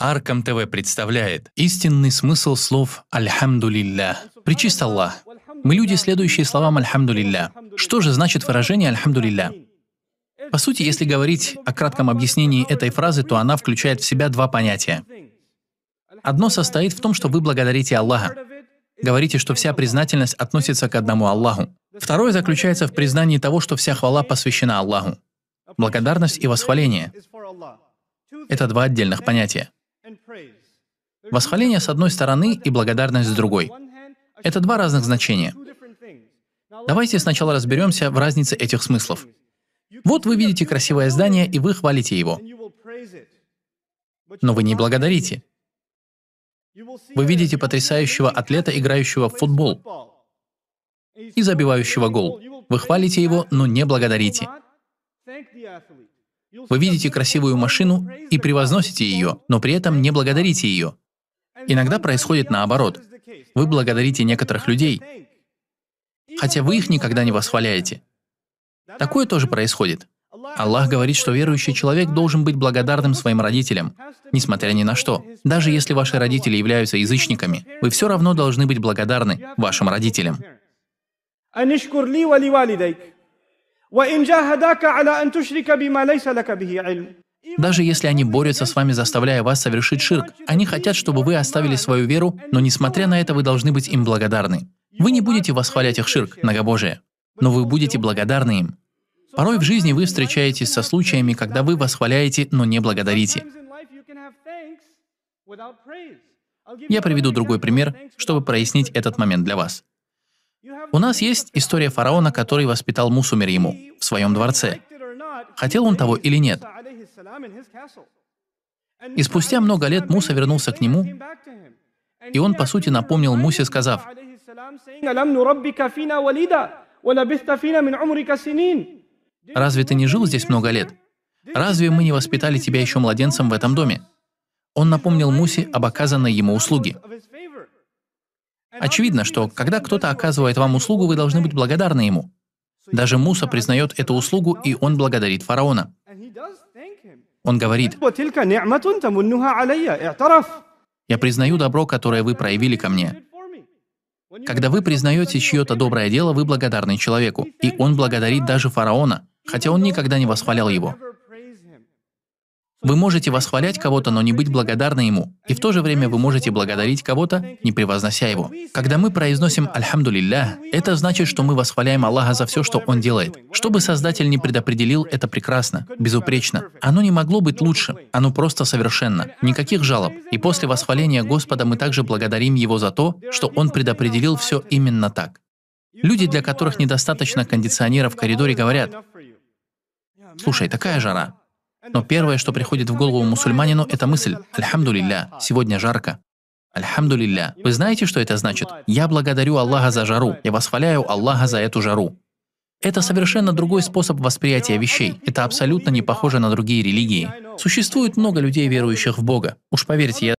Аркам ТВ представляет истинный смысл слов «Альхамду лилля». Причист Аллах. Мы люди, следующие словам «Альхамду лилля». Что же значит выражение «Альхамду лилля»? По сути, если говорить о кратком объяснении этой фразы, то она включает в себя два понятия. Одно состоит в том, что вы благодарите Аллаха. Говорите, что вся признательность относится к одному Аллаху. Второе заключается в признании того, что вся хвала посвящена Аллаху. Благодарность и восхваление — это два отдельных понятия. Восхваление с одной стороны и благодарность с другой. Это два разных значения. Давайте сначала разберемся в разнице этих смыслов. Вот вы видите красивое здание, и вы хвалите его. Но вы не благодарите. Вы видите потрясающего атлета, играющего в футбол и забивающего гол. Вы хвалите его, но не благодарите. Вы видите красивую машину и превозносите ее, но при этом не благодарите ее. Иногда происходит наоборот. Вы благодарите некоторых людей, хотя вы их никогда не восхваляете. Такое тоже происходит. Аллах говорит, что верующий человек должен быть благодарным своим родителям, несмотря ни на что. Даже если ваши родители являются язычниками, вы все равно должны быть благодарны вашим родителям. Даже если они борются с вами, заставляя вас совершить ширк, они хотят, чтобы вы оставили свою веру, но несмотря на это вы должны быть им благодарны. Вы не будете восхвалять их ширк, многобожие, но вы будете благодарны им. Порой в жизни вы встречаетесь со случаями, когда вы восхваляете, но не благодарите. Я приведу другой пример, чтобы прояснить этот момент для вас. У нас есть история фараона, который воспитал Мусу ему в своем дворце. Хотел он того или нет, и спустя много лет Муса вернулся к нему, и он, по сути, напомнил Мусе, сказав, «Разве ты не жил здесь много лет? Разве мы не воспитали тебя еще младенцем в этом доме?» Он напомнил Мусе об оказанной ему услуге. Очевидно, что когда кто-то оказывает вам услугу, вы должны быть благодарны ему. Даже Муса признает эту услугу, и он благодарит фараона. Он говорит, «Я признаю добро, которое вы проявили ко мне». Когда вы признаете чье-то доброе дело, вы благодарны человеку, и он благодарит даже фараона, хотя он никогда не восхвалял его. Вы можете восхвалять кого-то, но не быть благодарны ему. И в то же время вы можете благодарить кого-то, не превознося его. Когда мы произносим «Альхамду лилля», это значит, что мы восхваляем Аллаха за все, что Он делает. Что бы Создатель не предопределил, это прекрасно, безупречно. Оно не могло быть лучше, оно просто совершенно. Никаких жалоб. И после восхваления Господа мы также благодарим Его за то, что Он предопределил все именно так. Люди, для которых недостаточно кондиционера в коридоре, говорят, «Слушай, такая жара, но первое, что приходит в голову мусульманину, это мысль «Альхамду лилля, сегодня жарко». Альхамду лилля. Вы знаете, что это значит? «Я благодарю Аллаха за жару, я восхваляю Аллаха за эту жару». Это совершенно другой способ восприятия вещей. Это абсолютно не похоже на другие религии. Существует много людей, верующих в Бога. Уж поверьте, я